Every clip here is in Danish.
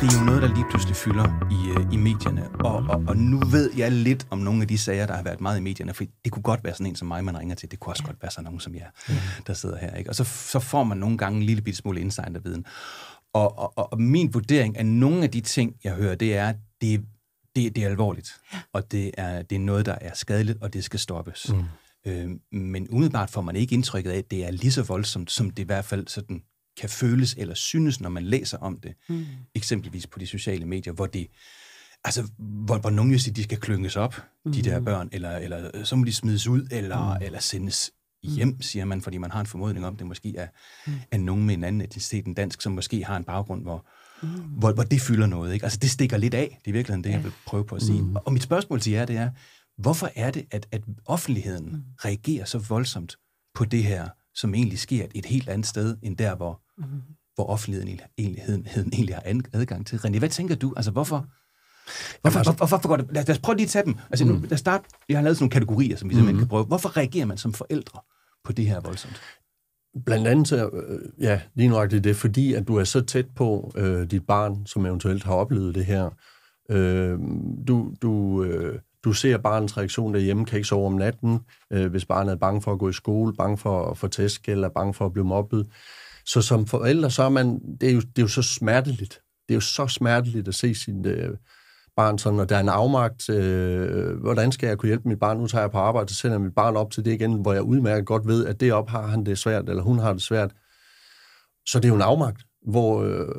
det er jo noget, der lige pludselig fylder i, øh, i medierne. Og, og, og nu ved jeg lidt om nogle af de sager, der har været meget i medierne, for det kunne godt være sådan en som mig, man ringer til. Det kunne også godt være sådan nogen som jer, mm. der sidder her. Ikke? Og så, så får man nogle gange en lille bitte smule viden. Og, og, og min vurdering af nogle af de ting, jeg hører, det er, det, det, det er alvorligt. Og det er, det er noget, der er skadeligt, og det skal stoppes. Mm. Øh, men umiddelbart får man ikke indtrykket af, at det er lige så voldsomt, som det i hvert fald sådan kan føles eller synes, når man læser om det. Mm. Eksempelvis på de sociale medier, hvor det altså, hvor, hvor nogen jo siger, de skal klynges op, mm. de der mm. børn, eller, eller øh, så må de smides ud, eller, mm. eller sendes mm. hjem, siger man, fordi man har en formodning om, det måske er, mm. er nogen med en anden etnicitet end dansk, som måske har en baggrund, hvor, mm. hvor, hvor det fylder noget. Ikke? Altså, det stikker lidt af, det er virkelig det, jeg vil prøve på at sige. Mm. Og mit spørgsmål til jer, det er, hvorfor er det, at, at offentligheden mm. reagerer så voldsomt på det her som egentlig sker et helt andet sted, end der, hvor, mm-hmm. hvor offentligheden egentlig, egentlig har adgang til. René, hvad tænker du? Altså, hvorfor, Hvorfor, altså- hvorfor, hvorfor går det? Lad, lad os prøve lige at tage dem. Altså, mm. nu, lad os starte. Jeg har lavet sådan nogle kategorier, som vi simpelthen mm. kan prøve. Hvorfor reagerer man som forældre på det her voldsomt? Blandt andet, så, øh, ja, lige nøjagtigt det, fordi at du er så tæt på øh, dit barn, som eventuelt har oplevet det her. Øh, du, du, øh, du ser barnets reaktion derhjemme, kan ikke sove om natten, øh, hvis barnet er bange for at gå i skole, bange for at få tæsk eller bange for at blive mobbet. Så som forældre, så er man, det er jo, det er jo så smerteligt. Det er jo så smerteligt at se sin øh, barn sådan, og der er en afmagt. Øh, hvordan skal jeg kunne hjælpe mit barn? Nu tager jeg på arbejde, så sender jeg mit barn op til det igen, hvor jeg udmærket godt ved, at det op har han det svært, eller hun har det svært. Så det er jo en afmagt, hvor, øh,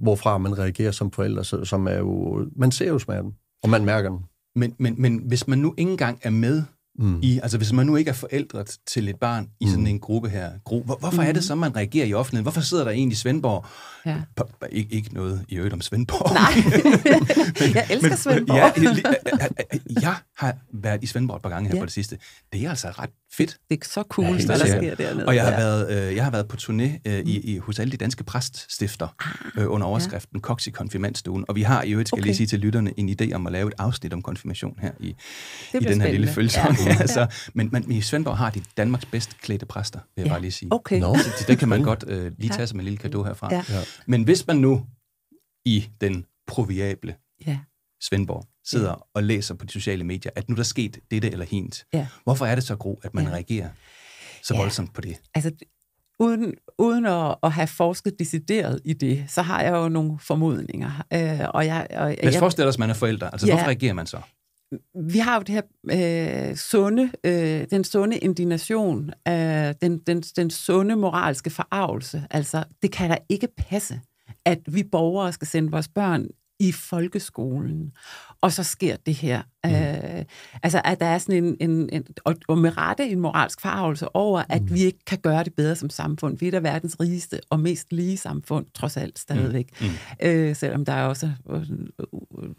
hvorfra man reagerer som forældre, som er jo, man ser jo smerten, og man mærker den. Men, men, men hvis man nu ikke engang er med mm. i, altså hvis man nu ikke er forældret til et barn i sådan mm. en gruppe her, gru, hvor, hvorfor mm. er det mm. så, man reagerer i offentligheden? Hvorfor sidder der egentlig i Svendborg? Ja. P- ikke, ikke noget i øvrigt om Svendborg. Nej, men, jeg elsker men, Svendborg. ja, jeg, jeg, jeg har været i Svendborg et par gange her ja. på det sidste. Det er altså ret fedt. Det er så cool, ja, hvad der sker dernede. Og jeg har, ja. været, øh, jeg har været på turné øh, i, mm. i, hos alle de danske præststifter ah, øh, under overskriften ja. Koks i konfirmandstuen. Og vi har i øvrigt, skal okay. lige sige til lytterne, en idé om at lave et afsnit om konfirmation her i, i den her lille følelse. Ja. Altså, ja, men, men i Svendborg har de Danmarks bedst klædte præster, vil jeg ja. bare lige sige. Okay. No. Så, så det kan man godt øh, lige tage som en lille gave herfra. Ja. Ja. Men hvis man nu i den proviable ja. Svendborg sidder yeah. Mm. og læser på de sociale medier, at nu er der sket dette eller hint. Yeah. Hvorfor er det så, Gro, at man yeah. reagerer så yeah. voldsomt på det? Altså, uden, uden at, at have forsket decideret i det, så har jeg jo nogle formodninger. Øh, og jeg, og, Lad os jeg, forestille os, at man er forældre. Altså, ja, hvorfor reagerer man så? Vi har jo det her øh, sunde, øh, den sunde indignation, øh, den, den, den sunde moralske forarvelse. Altså, det kan da ikke passe, at vi borgere skal sende vores børn i folkeskolen. Og så sker det her. Mm. Øh, altså, at der er sådan en, en, en og, og med rette en moralsk farvelse over, at mm. vi ikke kan gøre det bedre som samfund. Vi er der verdens rigeste og mest lige samfund, trods alt stadigvæk. Mm. Mm. Øh, selvom der er også øh,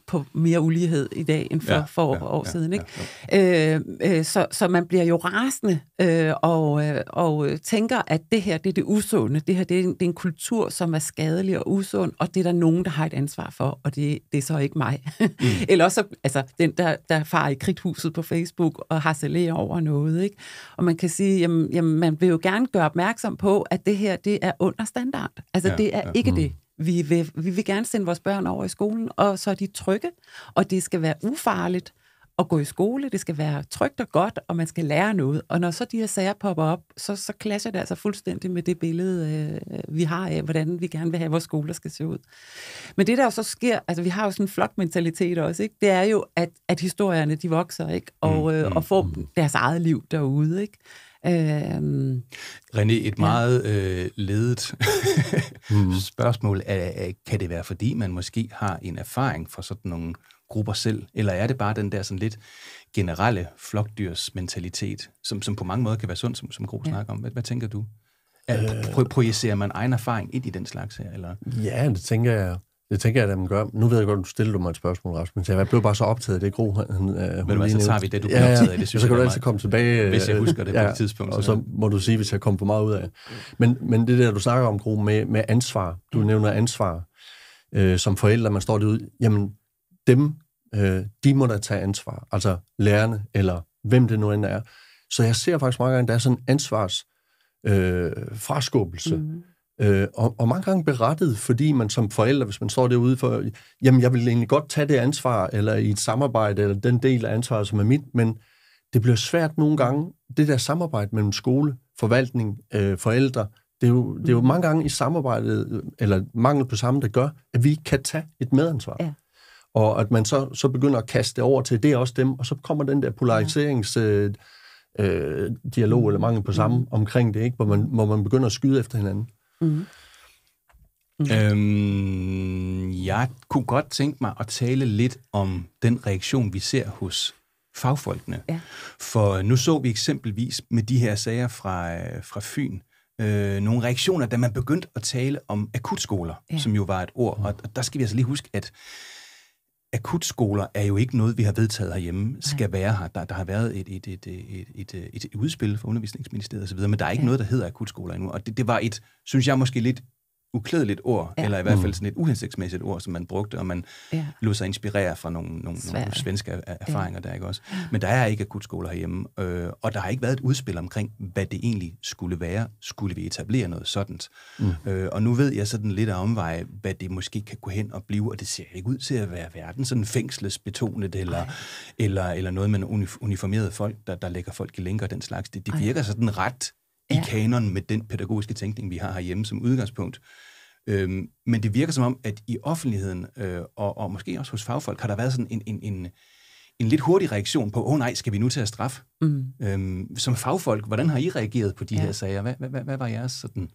på mere ulighed i dag end for, ja, for ja, år ja, siden. Ikke? Ja, ja. Øh, øh, så, så man bliver jo rasende øh, og, øh, og tænker, at det her det er det usunde. Det her det er, en, det er en kultur, som er skadelig og usund, og det er der nogen, der har et ansvar for, og det, det er så ikke mig. Mm. Eller også, altså, den der der, farer i krigthuset på Facebook og harcelerer over noget. Ikke? Og man kan sige, jamen, jamen, man vil jo gerne gøre opmærksom på, at det her, det er under standard. Altså, ja, det er ja. ikke mm. det. Vi vil, vi vil gerne sende vores børn over i skolen, og så er de trygge, og det skal være ufarligt, at gå i skole, det skal være trygt og godt, og man skal lære noget. Og når så de her sager popper op, så, så klasser det altså fuldstændig med det billede, øh, vi har af, hvordan vi gerne vil have, at vores skoler skal se ud. Men det der jo så sker, altså vi har jo sådan en flokmentalitet også, ikke? det er jo, at, at historierne de vokser, ikke? Og, mm, øh, mm, og får mm. deres eget liv derude. Ikke? Øhm, René, et meget ja. øh, ledet spørgsmål er, er, kan det være, fordi man måske har en erfaring fra sådan nogle grupper selv, eller er det bare den der sådan lidt generelle flokdyrsmentalitet, som, som på mange måder kan være sund, som, som Gro ja. snakker om? Hvad, hvad tænker du? Er, øh. pro- projicerer man egen erfaring ind i den slags her? Eller? Ja, det tænker jeg. Det tænker jeg, at man gør. Nu ved jeg godt, du stillede mig et spørgsmål, Rasmus. Jeg blev bare så optaget af det, Gro. Han, øh, Men hvad, så tager vi det, du blev ja, optaget af. Det synes så kan jeg, du altid komme tilbage. Hvis jeg øh, husker det ja, på et tidspunkt. Så og så må du sige, hvis jeg kommer for meget ud af. Men, men det der, du snakker om, Gro, med, med ansvar. Du nævner ansvar øh, som forældre. Man står derude. Jamen, dem, øh, de må da tage ansvar, altså lærerne eller hvem det nu end er. Så jeg ser faktisk mange gange, der er sådan en ansvars øh, fraskubbelse. Mm. Øh, og, og mange gange berettet, fordi man som forælder, hvis man står derude for, jamen jeg vil egentlig godt tage det ansvar, eller i et samarbejde, eller den del af ansvaret, som er mit, men det bliver svært nogle gange, det der samarbejde mellem skole, forvaltning, øh, forældre, det er, jo, det er jo mhm. mange gange i samarbejdet, øh, eller mangel på samme, der gør, at vi ikke kan tage et medansvar. Ja. Og at man så, så begynder at kaste det over til, det er også dem, og så kommer den der polariserings... Øh, øh, dialog mm. eller mangel på samme mm. omkring det, ikke? Hvor, man, hvor man begynder at skyde efter hinanden. Mm. Mm. Øhm, jeg kunne godt tænke mig at tale lidt om den reaktion, vi ser hos fagfolkene. Ja. For nu så vi eksempelvis med de her sager fra, fra Fyn, øh, nogle reaktioner, da man begyndte at tale om akutskoler, ja. som jo var et ord. Mm. Og, og der skal vi altså lige huske, at akutskoler er jo ikke noget, vi har vedtaget herhjemme, skal Nej. være her. Der, der har været et, et, et, et, et, et udspil fra undervisningsministeriet osv., men der er ikke ja. noget, der hedder akutskoler endnu. Og det, det var et, synes jeg måske lidt uklædeligt ord, ja. eller i hvert fald mm. sådan et uhensigtsmæssigt ord, som man brugte, og man ja. lod sig inspirere fra nogle, nogle, nogle svenske erfaringer ja. der, ikke også? Men der er ikke akutskoler herhjemme, øh, og der har ikke været et udspil omkring, hvad det egentlig skulle være. Skulle vi etablere noget sådan? Mm. Øh, og nu ved jeg sådan lidt af omveje, hvad det måske kan gå hen og blive, og det ser ikke ud til at være verden sådan fængslesbetonet, eller, eller, eller noget med uniformerede folk, der, der lægger folk i lænker og den slags. Det, det virker sådan ret ja. i kanonen med den pædagogiske tænkning, vi har herhjemme som udgangspunkt. Øhm, men det virker som om, at i offentligheden, øh, og, og måske også hos fagfolk, har der været sådan en, en, en, en lidt hurtig reaktion på, åh oh, nej, skal vi nu til at straffe? Mm. Øhm, som fagfolk, hvordan har I reageret på de ja. her sager? Hvad, hvad, hvad, hvad var jeres sådan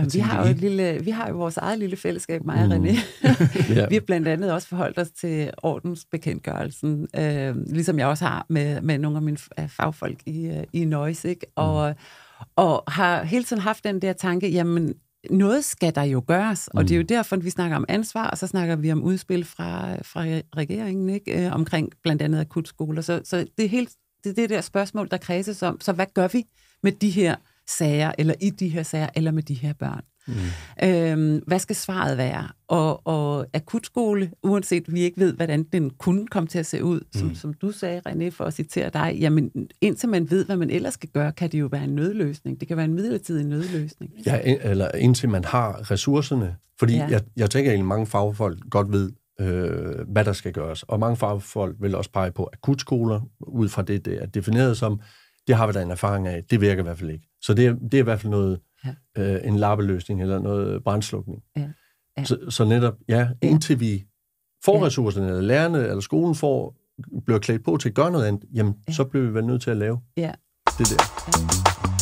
Jamen, vi, har jo et lille, vi har jo vores eget lille fællesskab, mig og mm. René. vi har blandt andet også forholdt os til ordensbekendtgørelsen, øh, ligesom jeg også har med, med nogle af mine fagfolk i, øh, i Noise. Ikke? Mm. Og, mm. og har hele tiden haft den der tanke, jamen noget skal der jo gøres, og mm. det er jo mm. derfor, at vi snakker om ansvar, og så snakker vi om udspil fra, fra regeringen, ikke? Øh, omkring blandt andet akutskoler. Så, så det er helt det, er det der spørgsmål, der kredses om. Så hvad gør vi med de her sager, eller i de her sager, eller med de her børn. Mm. Øhm, hvad skal svaret være? Og, og akutskole, uanset vi ikke ved, hvordan den kunne komme til at se ud, som, mm. som du sagde, René, for at citere dig, jamen indtil man ved, hvad man ellers skal gøre, kan det jo være en nødløsning. Det kan være en midlertidig nødløsning. Ja, eller indtil man har ressourcerne. Fordi ja. jeg, jeg tænker egentlig, mange fagfolk godt ved, øh, hvad der skal gøres. Og mange fagfolk vil også pege på akutskoler, ud fra det, det er defineret som, det har vi da en erfaring af. Det virker i hvert fald ikke. Så det er, det er i hvert fald noget, ja. øh, en lappeløsning eller noget brandslukning. Ja. Ja. Så, så netop, ja, indtil vi får ja. ressourcerne, eller lærerne eller skolen får, bliver klædt på til at gøre noget andet, jamen, ja. så bliver vi vel nødt til at lave ja. det der. Ja.